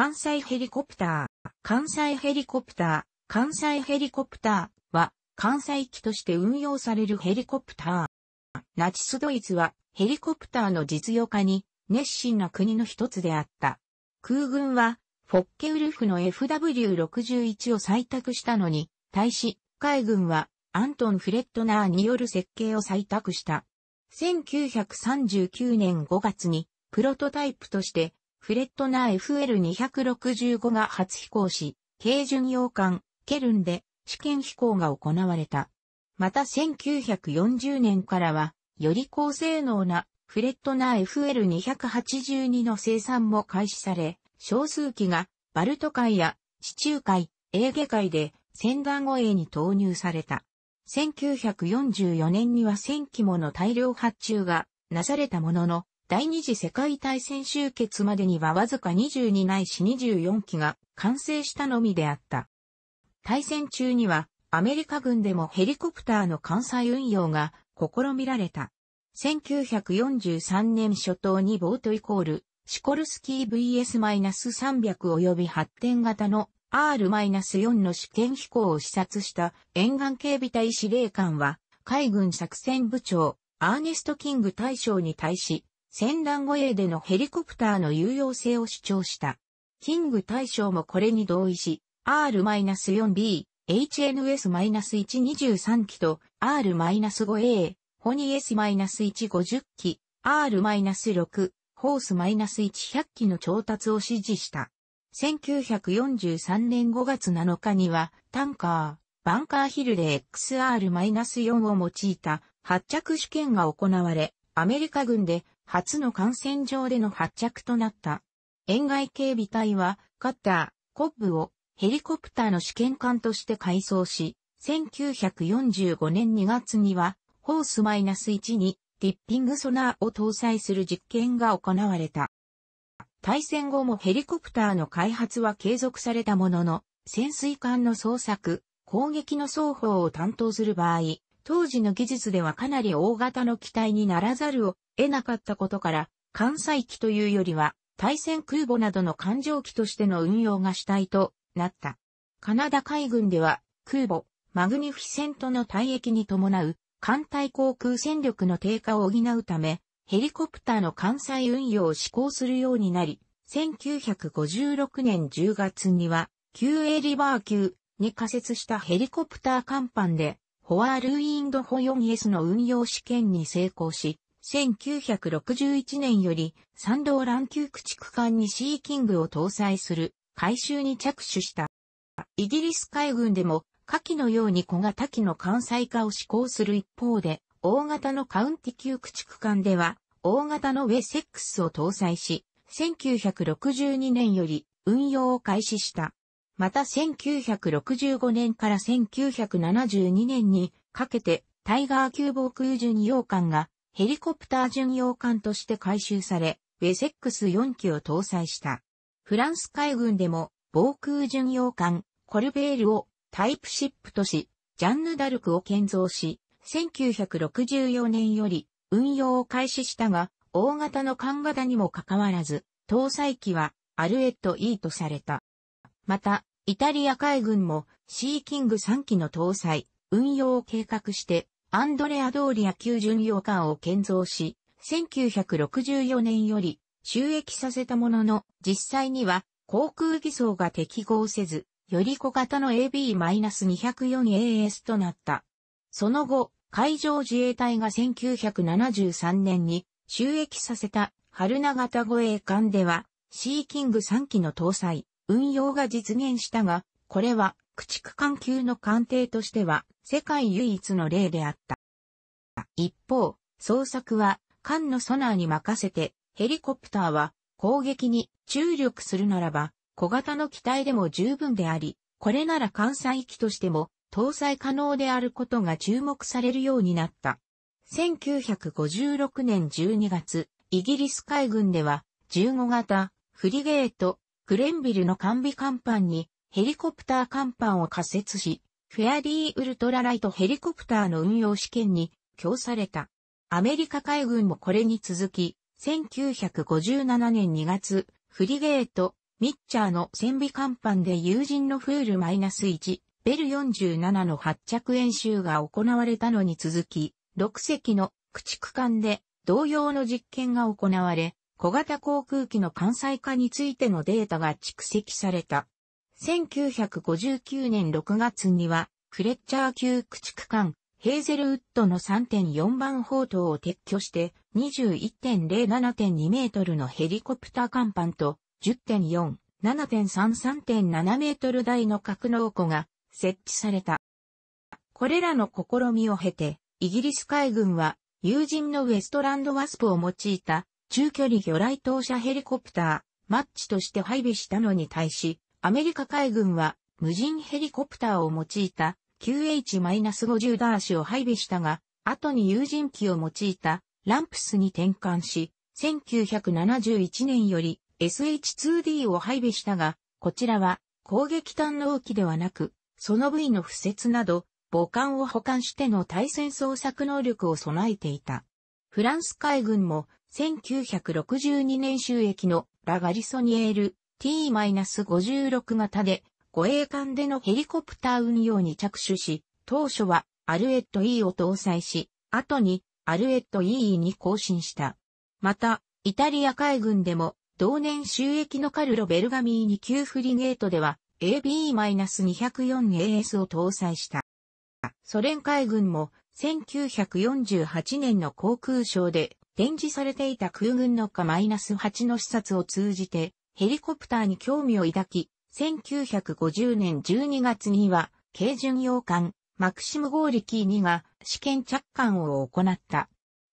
関西ヘリコプター、関西ヘリコプター、関西ヘリコプターは、関西機として運用されるヘリコプター。ナチスドイツは、ヘリコプターの実用化に、熱心な国の一つであった。空軍は、フォッケウルフの FW61 を採択したのに、対し、海軍は、アントン・フレットナーによる設計を採択した。1939年5月に、プロトタイプとして、フレットナー FL265 が初飛行し、軽巡洋艦、ケルンで試験飛行が行われた。また1940年からは、より高性能なフレットナー FL282 の生産も開始され、少数機がバルト海や地中海、エーゲ海で船団護衛に投入された。1944年には1000機もの大量発注がなされたものの、第二次世界大戦終結までにはわずか22ないし24機が完成したのみであった。大戦中にはアメリカ軍でもヘリコプターの艦載運用が試みられた。1943年初頭にボートイコールシコルスキー VS-300 及び発展型の R-4 の試験飛行を視察した沿岸警備隊司令官は海軍作戦部長アーネスト・キング大将に対し戦乱護衛でのヘリコプターの有用性を主張した。キング大将もこれに同意し、R-4B、HNS-123 機と R-5A、ホニ S-150 機、R-6、ホース -100 機の調達を指示した。1943年5月7日には、タンカー、バンカーヒルで XR-4 を用いた発着試験が行われ、アメリカ軍で初の感染上での発着となった。沿外警備隊は、カッター、コッブをヘリコプターの試験艦として改装し、1945年2月には、ホース -1 にティッピングソナーを搭載する実験が行われた。対戦後もヘリコプターの開発は継続されたものの、潜水艦の捜索、攻撃の双方を担当する場合、当時の技術ではかなり大型の機体にならざるを得なかったことから、艦載機というよりは、対戦空母などの艦上機としての運用が主体となった。カナダ海軍では、空母、マグニフィセントの退役に伴う、艦隊航空戦力の低下を補うため、ヘリコプターの艦載運用を施行するようになり、1956年10月には、QA リバー級に仮設したヘリコプター甲板で、ホアールウィンドホヨイエスの運用試験に成功し、1961年より、山道ン級駆逐艦にシーキングを搭載する、回収に着手した。イギリス海軍でも、下記のように小型機の艦載化を施行する一方で、大型のカウンティ級駆逐艦では、大型のウェセックスを搭載し、1962年より運用を開始した。また1965年から1972年にかけてタイガー級防空巡洋艦がヘリコプター巡洋艦として改修され、ウェセックス4機を搭載した。フランス海軍でも防空巡洋艦コルベールをタイプシップとし、ジャンヌ・ダルクを建造し、1964年より運用を開始したが、大型の艦型にもかかわらず、搭載機はアルエット E とされた。また、イタリア海軍もシーキング3機の搭載、運用を計画して、アンドレア・ドーリア級巡洋艦を建造し、1964年より収益させたものの、実際には航空偽装が適合せず、より小型の AB-204AS となった。その後、海上自衛隊が1973年に収益させた春長型護衛艦では、シーキング3機の搭載、運用が実現したが、これは駆逐艦級の艦艇としては世界唯一の例であった。一方、捜索は艦のソナーに任せて、ヘリコプターは攻撃に注力するならば、小型の機体でも十分であり、これなら艦載機としても搭載可能であることが注目されるようになった。1956年12月、イギリス海軍では15型フリゲートグレンビルの完備甲板にヘリコプター甲板を仮設し、フェアリーウルトラライトヘリコプターの運用試験に供された。アメリカ海軍もこれに続き、1957年2月、フリゲート、ミッチャーの戦備甲板で友人のフール -1、ベル47の発着演習が行われたのに続き、6隻の駆逐艦で同様の実験が行われ、小型航空機の関西化についてのデータが蓄積された。1959年6月には、クレッチャー級駆逐艦、ヘーゼルウッドの3.4番砲塔を撤去して、21.07.2メートルのヘリコプター甲板と、10.4、7.33.7メートル台の格納庫が設置された。これらの試みを経て、イギリス海軍は、友人のウエストランドワスプを用いた中距離魚雷投射ヘリコプター、マッチとして配備したのに対し、アメリカ海軍は無人ヘリコプターを用いた QH-50 ダーシを配備したが、後に有人機を用いたランプスに転換し、1971年より SH-2D を配備したが、こちらは攻撃端納機ではなく、その部位の付設など、母艦を保管しての対戦捜索能力を備えていた。フランス海軍も1962年収益のラガリソニエール T-56 型で護衛艦でのヘリコプター運用に着手し、当初はアルエット E を搭載し、後にアルエット EE に更新した。また、イタリア海軍でも同年収益のカルロ・ベルガミーニ級フリゲートでは AB-204AS を搭載した。ソ連海軍も1948年の航空省で展示されていた空軍のマイナス -8 の視察を通じて、ヘリコプターに興味を抱き、1950年12月には、軽巡洋艦、マクシムゴーリキー2が試験着艦を行った。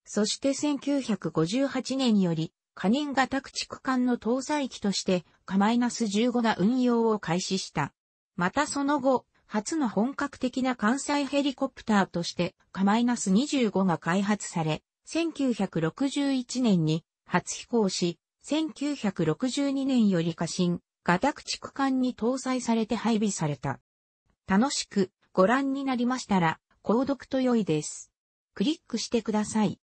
そして1958年より、カニンガ宅区艦の搭載機として、カマイナス15が運用を開始した。またその後、初の本格的な艦載ヘリコプターとして、カマイナス25が開発され、1961年に初飛行し、1962年より過信、ガタク地区間に搭載されて配備された。楽しくご覧になりましたら、購読と良いです。クリックしてください。